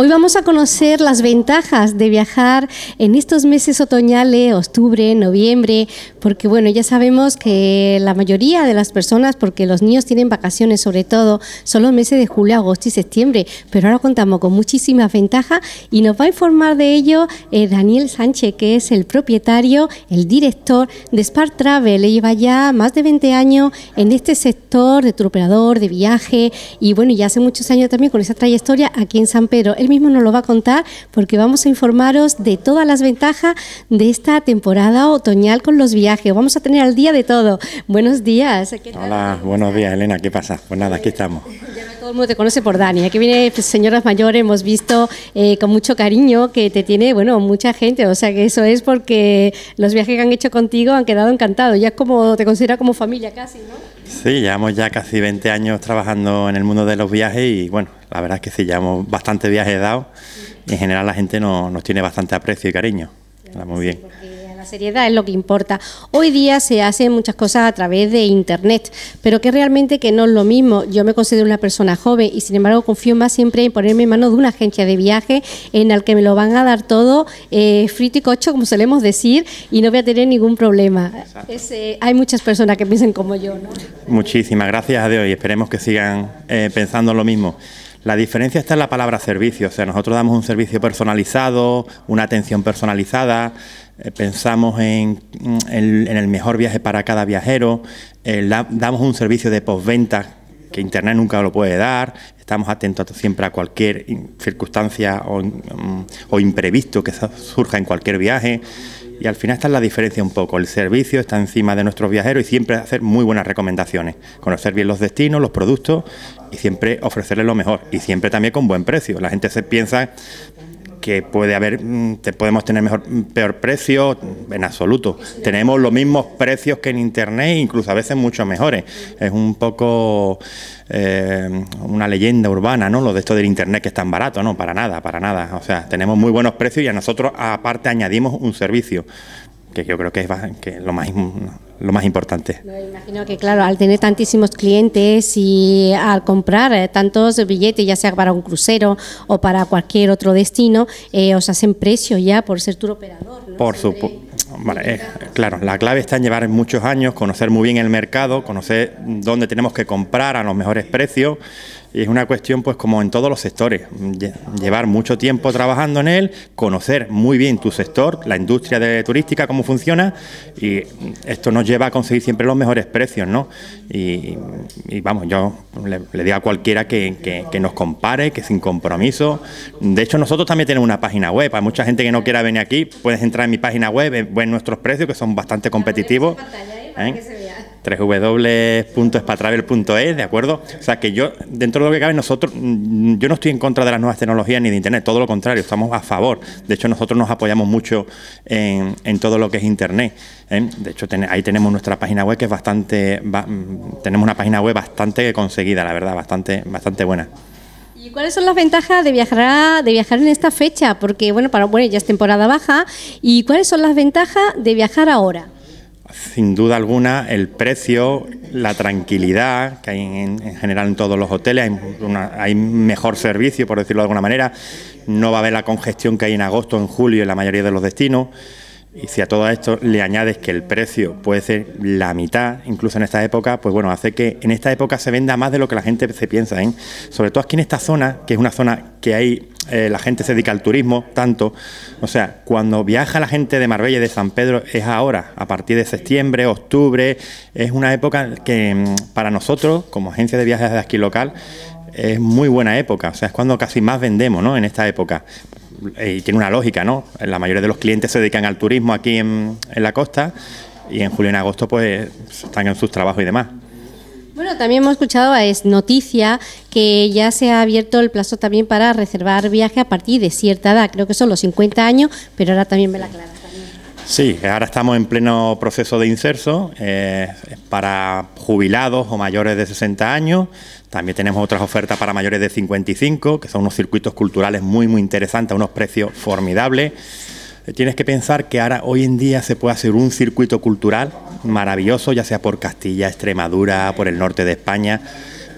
Hoy vamos a conocer las ventajas de viajar en estos meses otoñales, octubre, noviembre, porque bueno, ya sabemos que la mayoría de las personas, porque los niños tienen vacaciones sobre todo, son los meses de julio, agosto y septiembre, pero ahora contamos con muchísimas ventajas y nos va a informar de ello eh, Daniel Sánchez, que es el propietario, el director de Spark Travel, lleva ya más de 20 años en este sector de operador de viaje y bueno, ya hace muchos años también con esa trayectoria aquí en San Pedro mismo nos lo va a contar porque vamos a informaros de todas las ventajas de esta temporada otoñal con los viajes. Vamos a tener al día de todo. Buenos días. Hola, buenos días Elena, ¿qué pasa? Pues nada, aquí estamos. Todo el mundo te conoce por Dani. Aquí viene señoras mayores, hemos visto eh, con mucho cariño que te tiene, bueno, mucha gente. O sea que eso es porque los viajes que han hecho contigo han quedado encantados. Ya es como, te considera como familia casi, ¿no? Sí, llevamos ya casi 20 años trabajando en el mundo de los viajes y bueno, la verdad es que sí, llevamos bastante viajes dados. En general la gente nos, tiene bastante aprecio y cariño. muy bien la seriedad es lo que importa. Hoy día se hacen muchas cosas a través de Internet, pero que realmente que no es lo mismo. Yo me considero una persona joven y sin embargo confío más siempre en ponerme en manos de una agencia de viaje en la que me lo van a dar todo eh, frito y cocho, como solemos decir, y no voy a tener ningún problema. Eh, hay muchas personas que piensen como yo. Muchísimas gracias a Dios y esperemos que sigan eh, pensando lo mismo. La diferencia está en la palabra servicio, o sea, nosotros damos un servicio personalizado, una atención personalizada, eh, pensamos mm, en, el mejor viaje para cada viajero, eh, damos un servicio de postventa que Internet nunca lo puede dar, estamos atentos siempre a cualquier circunstancia mm, o imprevisto que surja en cualquier viaje. Y al final está la diferencia un poco. El servicio está encima de nuestros viajeros y siempre hacer muy buenas recomendaciones. Conocer bien los destinos, los productos y siempre ofrecerles lo mejor. Y siempre también con buen precio. La gente se piensa que puede haber, mm, podemos tener mejor, mm, peor precio, mm, en absoluto. Tenemos los mismos precios que en internet, incluso a veces mucho mejores. Es un poco eh, una leyenda urbana, ¿no? Lo de esto del internet que es tan barato, no, para nada, para nada. O sea, tenemos muy buenos precios y a nosotros aparte añadimos un servicio que yo creo que es que lo más lo más importante. Me imagino que claro, al tener tantísimos clientes y al comprar eh, tantos billetes, ya sea para un crucero o para cualquier otro destino, eh, os hacen precio ya por ser tu operador. Por supuesto. Eh, claro, la clave está en llevar muchos años, conocer muy bien el mercado, conocer dónde tenemos que comprar a los mejores precios, y es una cuestión, pues como en todos los sectores, llevar mucho tiempo trabajando en él, conocer muy bien tu sector, la industria de turística, cómo funciona, y esto nos lleva a conseguir siempre los mejores precios, ¿no? Y, vamos, yo le, digo a cualquiera que, nos compare, que sin compromiso. De hecho, nosotros también tenemos una página web. Hay mucha gente que no quiera venir aquí, puedes entrar en mi página web, eh, ver nuestros precios, que son bastante competitivos www.espatravel.es, e ¿de acuerdo? O sea, que yo, dentro de lo que cabe, nosotros, mm, yo no estoy en contra de las nuevas tecnologías ni de Internet, todo lo contrario, estamos a favor. De hecho, nosotros nos apoyamos mucho en, todo lo que es Internet. ¿eh? De hecho, ahí tenemos nuestra página web que es bastante, mm, tenemos una página web bastante conseguida, la verdad, bastante, bastante buena. ¿Y cuáles son las ventajas de viajar, de viajar en esta fecha? Porque, bueno, para, bueno, ya es temporada baja. ¿Y cuáles son las ventajas de viajar ahora? sin duda alguna, el precio, la tranquilidad que hay en, general en todos los hoteles, hay, hay, mejor servicio, por decirlo de alguna manera, no va a haber la congestión que hay en agosto, en julio en la mayoría de los destinos. Y si a todo esto le añades que el precio puede ser la mitad, incluso en esta época, pues bueno, hace que en esta época se venda más de lo que la gente se piensa, ¿eh? sobre todo aquí en esta zona, que es una zona que hay eh, la gente se dedica al turismo, tanto. O sea, cuando viaja la gente de Marbella y de San Pedro es ahora, a partir de septiembre, octubre, es una época que mm, para nosotros, como agencia de viajes de aquí local, es muy buena época, o sea, es cuando casi más vendemos, ¿no? En esta época. Eh, y tiene una lógica, ¿no? La mayoría de los clientes se dedican al turismo aquí en, en la costa y en julio y en agosto pues están en sus trabajos y demás. Bueno, también hemos escuchado Es Noticia que ya se ha abierto el plazo también para reservar viaje a partir de cierta edad, creo que son los 50 años, pero ahora también me la aclaras. Sí, ahora estamos en pleno proceso de inserso eh, para jubilados o mayores de 60 años. También tenemos otras ofertas para mayores de 55, que son unos circuitos culturales muy, muy interesantes, a unos precios formidables eh, tienes que pensar que ahora hoy en día se puede hacer un circuito cultural maravilloso, ya sea por Castilla, Extremadura, por el norte de España,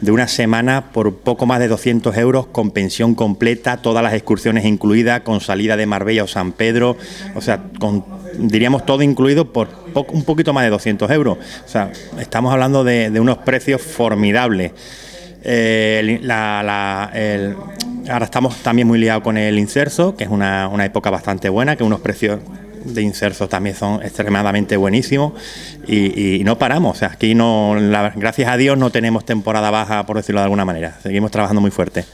de una semana por poco más de 200 euros, con pensión completa, todas las excursiones incluidas, con salida de Marbella o San Pedro, o sea, diríamos todo incluido por un poquito más de 200 euros. O sea, estamos hablando de, unos precios formidables. Eh, la, Ahora estamos también muy liados con el inserso, que es una, época bastante buena, que unos precios de inserso también son extremadamente buenísimos y, no paramos. aquí no, gracias a Dios no tenemos temporada baja, por decirlo de alguna manera. Seguimos trabajando muy fuerte.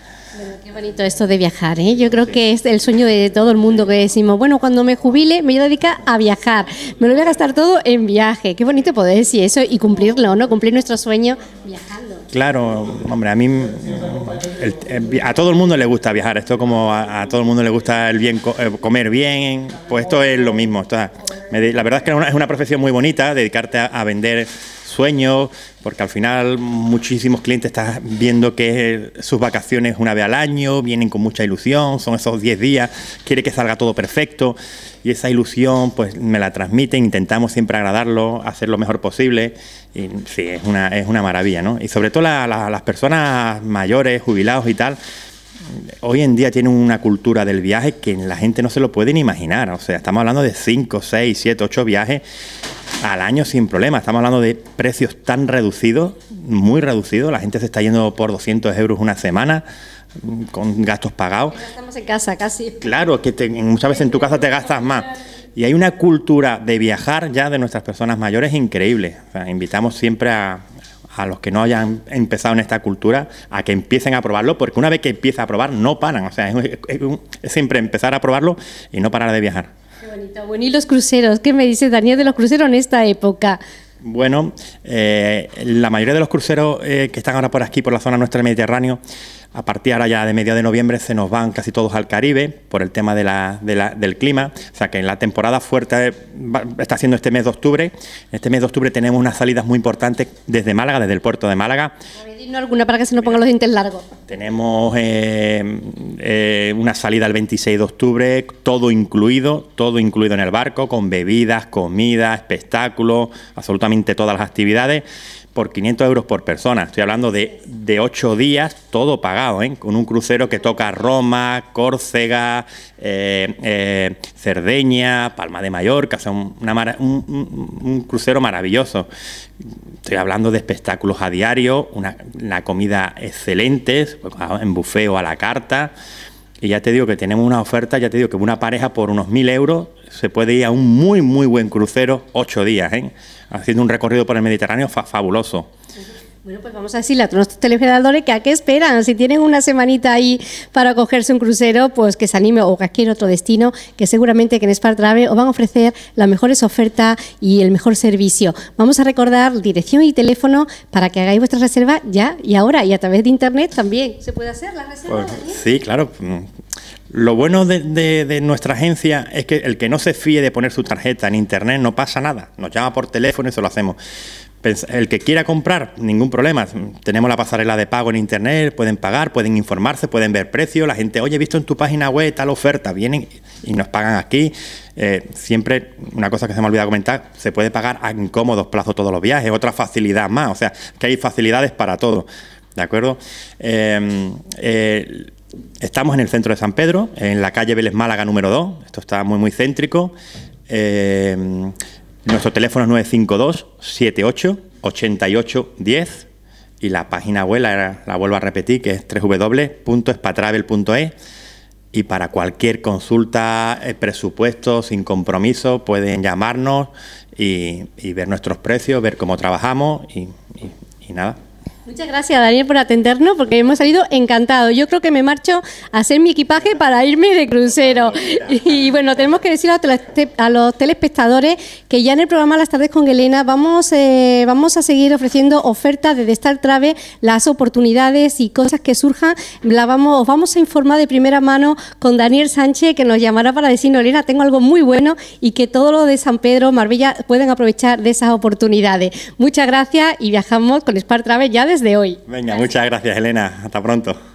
qué bonito esto de viajar, ¿eh? Yo creo que es el sueño de todo el mundo que decimos, bueno, cuando me jubile me voy a dedicar a viajar, me lo voy a gastar todo en viaje. Qué bonito poder decir eso y cumplirlo, ¿no? Cumplir nuestro sueño viajando. Claro, hombre, a mí eh, a todo el mundo le gusta viajar, esto como a, todo el mundo le gusta el bien eh, comer bien, pues esto es lo mismo. la verdad es que es una, profesión muy bonita, dedicarte a, vender sueños, porque al final muchísimos clientes están viendo que sus vacaciones una vez al año, vienen con mucha ilusión, son esos 10 días, quiere que salga todo perfecto y esa ilusión pues me la transmiten, intentamos siempre agradarlo, hacer lo mejor posible y sí, es una, es una maravilla, ¿no? Y sobre todo las personas mayores, jubilados y tal, hoy en día tienen una cultura del viaje que la gente no se lo puede ni imaginar, o sea, estamos hablando de 5, 6, 7, 8 viajes al año sin problema. Estamos hablando de precios tan reducidos, muy reducidos. La gente se está yendo por 200 euros una semana con gastos pagados. Estamos en casa, casi. Claro, que muchas veces en tu casa te gastas más. Y hay una cultura de viajar ya de nuestras personas mayores increíble. invitamos siempre a, los que no hayan empezado en esta cultura a que empiecen a probarlo, porque una vez que empieza a probar, no paran. O sea, es, siempre empezar a probarlo y no parar de viajar. Qué bonito. Bueno, ¿y los cruceros? ¿Qué me dice Daniel de los cruceros en esta época? Bueno, eh, la mayoría de los cruceros eh, que están ahora por aquí, por la zona nuestra del Mediterráneo, a partir ahora ya de mediados de noviembre se nos van casi todos al Caribe por el tema del clima, o sea que en la temporada fuerte está siendo este mes de octubre. Este mes de octubre tenemos unas salidas muy importantes desde Málaga, desde el puerto de Málaga. alguna para que se nos pongan los dientes largos. Tenemos eh, eh, una salida el 26 de octubre, todo incluido, todo incluido en el barco, con bebidas, comida, espectáculo, absolutamente todas las actividades por 500 euros por persona. Estoy hablando de, de 8 días, todo pagado, ¿eh? con un crucero que toca Roma, Córcega, eh, eh, Cerdeña, Palma de Mallorca, o sea, un, crucero maravilloso. Estoy hablando de espectáculos a diario, una, comida excelente, en bufeo a la carta. Y ya te digo que tenemos una oferta, ya te digo que una pareja por unos 1.000 euros se puede ir a un muy, muy buen crucero, ocho días, ¿eh? haciendo un recorrido por el Mediterráneo fabuloso. Bueno, pues vamos a decirle a nuestros telegradores que a qué esperan. Si tienen una semanita ahí para cogerse un crucero, pues que se anime o cualquier otro destino, que seguramente que en Spar Travel os van a ofrecer las mejores ofertas y el mejor servicio. Vamos a recordar dirección y teléfono para que hagáis vuestra reserva ya y ahora y a través de internet también. ¿Se puede hacer la reserva? Pues, ¿eh? sí, claro. Lo bueno de, nuestra agencia es que el que no se fíe de poner su tarjeta en internet no pasa nada. Nos llama por teléfono y se lo hacemos. El que quiera comprar, ningún problema. Tenemos la pasarela de pago en internet, pueden pagar, pueden informarse, pueden ver precios. La gente, oye, he visto en tu página web tal oferta, vienen y nos pagan aquí. Eh, siempre, una cosa que se me ha olvidado comentar, se puede pagar a incómodos plazos todos los viajes, otra facilidad más. O sea, que hay facilidades para todo. ¿De acuerdo? Eh, eh, Estamos en el centro de San Pedro, en la calle Vélez Málaga número 2. Esto está muy, muy céntrico. Eh, nuestro teléfono es 952 78 88 y la página web, la, vuelvo a repetir, que es www.espatravel.es y para cualquier consulta, eh, presupuesto, sin compromiso, pueden llamarnos y, ver nuestros precios, ver cómo trabajamos y nada. Muchas gracias, Daniel, por atendernos, porque hemos salido encantados. Yo creo que me marcho a hacer mi equipaje para irme de crucero. Y bueno, tenemos que decir a los telespectadores que ya en el programa Las Tardes con Elena vamos, eh, vamos a seguir ofreciendo ofertas desde Star Travel, las oportunidades y cosas que surjan. La vamos, os vamos a informar de primera mano con Daniel Sánchez, que nos llamará para decirnos, Elena, tengo algo muy bueno y que todo lo de San Pedro, Marbella, pueden aprovechar de esas oportunidades. Muchas gracias y viajamos con Star Travel ya de de hoy. Venga, muchas gracias Elena. Hasta pronto.